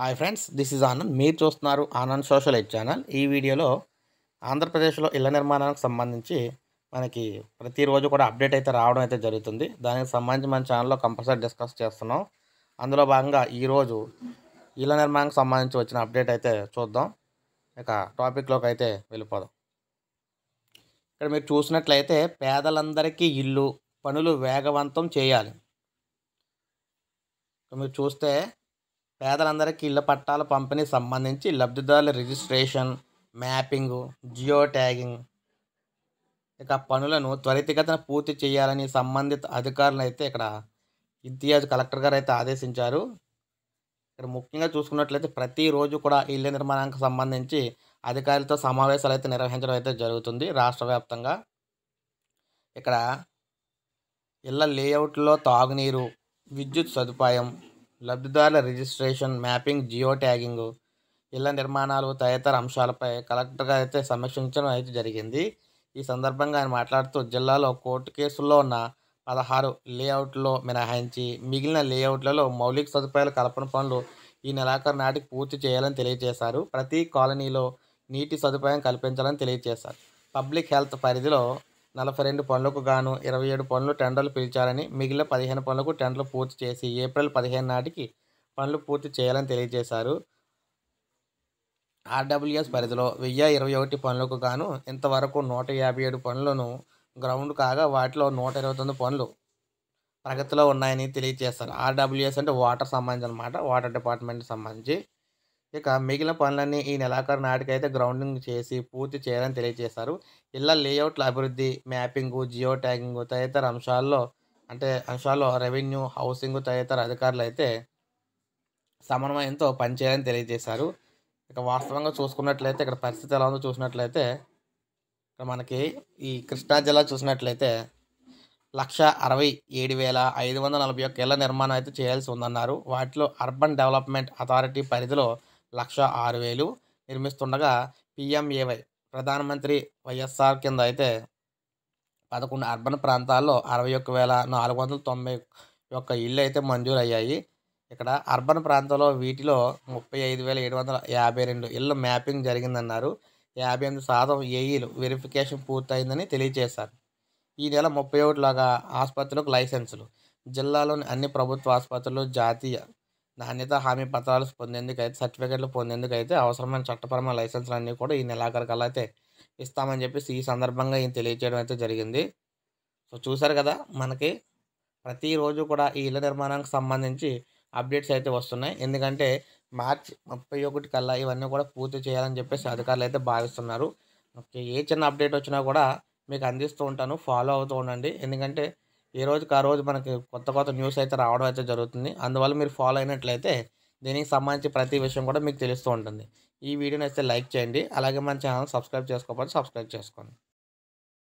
hi friends this is Anand మీరు చూస్తున్నారు Anand social ఎడ్ channel ఈ వీడియోలో ఆంధ్రప్రదేశ్లో ఇళ్ల నిర్మాణానికి సంబంధించి మనకి ప్రతిరోజు కూడా అప్డేట్ అయితే రావడం అయితే జరుగుతుంది దానికి సంబంధించి మన ఛానల్లో కంపల్సరీ డిస్కస్ చేస్తున్నాం అందులో భాగంగా ఈరోజు ఇళ్ల నిర్మాణానికి సంబంధించి వచ్చిన అప్డేట్ అయితే చూద్దాం ఇక టాపిక్లోకి అయితే వెళ్ళిపోదాం ఇక్కడ మీరు చూసినట్లయితే పేదలందరికీ ఇల్లు పనులు వేగవంతం చేయాలి మీరు చూస్తే పేదలందరికీ ఇళ్ల పట్టాల పంపిణీ సంబంధించి లబ్ధిదారుల రిజిస్ట్రేషన్ మ్యాపింగు జియో ట్యాగింగ్ ఇక పనులను త్వరితగతిన పూర్తి చేయాలని సంబంధిత అధికారులను అయితే ఇక్కడ ఇంతియాజ్ కలెక్టర్ గారు అయితే ఆదేశించారు ఇక్కడ ముఖ్యంగా చూసుకున్నట్లయితే ప్రతిరోజు కూడా ఇళ్ల నిర్మాణానికి సంబంధించి అధికారులతో సమావేశాలు అయితే నిర్వహించడం అయితే జరుగుతుంది రాష్ట్ర వ్యాప్తంగా ఇక్కడ ఇళ్ల లేఅవుట్లో తాగునీరు విద్యుత్ సదుపాయం లబ్ధిదారుల రిజిస్ట్రేషన్ మ్యాపింగ్ జియో ట్యాగింగ్ ఇళ్ల నిర్మాణాలు తదితర అంశాలపై కలెక్టర్గా అయితే సమీక్షించడం అయితే జరిగింది ఈ సందర్భంగా ఆయన మాట్లాడుతూ జిల్లాలో కోర్టు కేసుల్లో ఉన్న పదహారు లేఅవుట్లో మినహాయించి మిగిలిన లేఅవుట్లలో మౌలిక సదుపాయాల కల్పన పనులు ఈ నెలాఖరు నాటికి పూర్తి చేయాలని తెలియజేశారు ప్రతి కాలనీలో నీటి సదుపాయం కల్పించాలని తెలియజేశారు పబ్లిక్ హెల్త్ పరిధిలో నలభై రెండు పనులకు గాను ఇరవై ఏడు పనులు టెండర్లు పిలిచారని మిగిలిన పదిహేను పనులకు టెండర్లు పూర్తి చేసి ఏప్రిల్ పదిహేను నాటికి పనులు పూర్తి చేయాలని తెలియజేశారు ఆర్డబ్ల్యూఎస్ పరిధిలో వెయ్యి ఇరవై ఒకటి పనులకు గాను ఇంతవరకు నూట యాభై ఏడు పనులను గ్రౌండ్ కాగా వాటిలో నూట ఇరవై తొమ్మిది పనులు ప్రగతిలో ఉన్నాయని తెలియజేస్తారు ఆర్డబ్ల్యూఎస్ అంటే వాటర్ సంబంధించి అనమాట వాటర్ డిపార్ట్మెంట్ సంబంధించి ఇక మిగిలిన పనులన్నీ ఈ నెలాఖరు నాటికైతే గ్రౌండింగ్ చేసి పూర్తి చేయాలని తెలియజేశారు ఇలా లేఅవుట్ల అభివృద్ధి మ్యాపింగ్ జియో ట్యాగింగ్ తదితర అంశాల్లో అంటే అంశాల్లో రెవెన్యూ హౌసింగ్ తదితర అధికారులు అయితే సమన్వయంతో పనిచేయాలని తెలియజేశారు ఇక వాస్తవంగా చూసుకున్నట్లయితే ఇక్కడ పరిస్థితి ఎలా ఉందో చూసినట్లయితే ఇక్కడ మనకి ఈ కృష్ణా జిల్లా చూసినట్లయితే లక్ష అరవై ఏడు వేల ఐదు వందల నలభై ఒక్క ఇళ్ల నిర్మాణం అయితే చేయాల్సి ఉందన్నారు వాటిలో అర్బన్ డెవలప్మెంట్ అథారిటీ పరిధిలో లక్ష ఆరు వేలు నిర్మిస్తుండగా పిఎంఏవై ప్రధానమంత్రి వైఎస్ఆర్ కింద అయితే పదకొండు అర్బన్ ప్రాంతాల్లో అరవై ఒక్క వేల నాలుగు వందల తొంభై ఒక్క ఇళ్ళు అయితే మంజూరు అయ్యాయి ఇక్కడ అర్బన్ ప్రాంతంలో వీటిలో ముప్పై ఐదు వేల ఏడు వందల యాభై రెండు ఇళ్ళ మ్యాపింగ్ జరిగిందన్నారు యాభై ఎనిమిది శాతం ఏఈలు వెరిఫికేషన్ పూర్తయిందని తెలియజేశారు ఈ నెల ముప్పై ఒకటిలాగా ఆసుపత్రులకు లైసెన్సులు జిల్లాలోని అన్ని ప్రభుత్వ ఆసుపత్రులు జాతీయ నాణ్యత హామీ పత్రాలు పొందేందుకు అయితే సర్టిఫికెట్లు పొందేందుకు అయితే అవసరమైన చట్టపరమైన లైసెన్స్లు అన్నీ కూడా ఈ నెలాఖరికల్లా అయితే ఇస్తామని చెప్పేసి ఈ సందర్భంగా ఈయన తెలియజేయడం అయితే జరిగింది సో చూశారు కదా మనకి ప్రతిరోజు కూడా ఈ ఇళ్ల నిర్మాణానికి సంబంధించి అప్డేట్స్ అయితే వస్తున్నాయి ఎందుకంటే మార్చ్ ముప్పై ఒకటి కల్లా ఇవన్నీ కూడా పూర్తి చేయాలని చెప్పేసి అధికారులు అయితే భావిస్తున్నారు ఓకే ఏ చిన్న అప్డేట్ వచ్చినా కూడా మీకు అందిస్తూ ఉంటాను ఫాలో అవుతూ ఉండండి ఎందుకంటే ఈ రోజుకి ఆ రోజు మనకి కొత్త కొత్త న్యూస్ అయితే రావడం అయితే జరుగుతుంది అందువల్ల మీరు ఫాలో అయినట్లయితే దీనికి సంబంధించి ప్రతి విషయం కూడా మీకు తెలుస్తూ ఉంటుంది ఈ వీడియోని అయితే లైక్ చేయండి అలాగే మన ఛానల్ సబ్స్క్రైబ్ చేసుకోకపోతే సబ్స్క్రైబ్ చేసుకోండి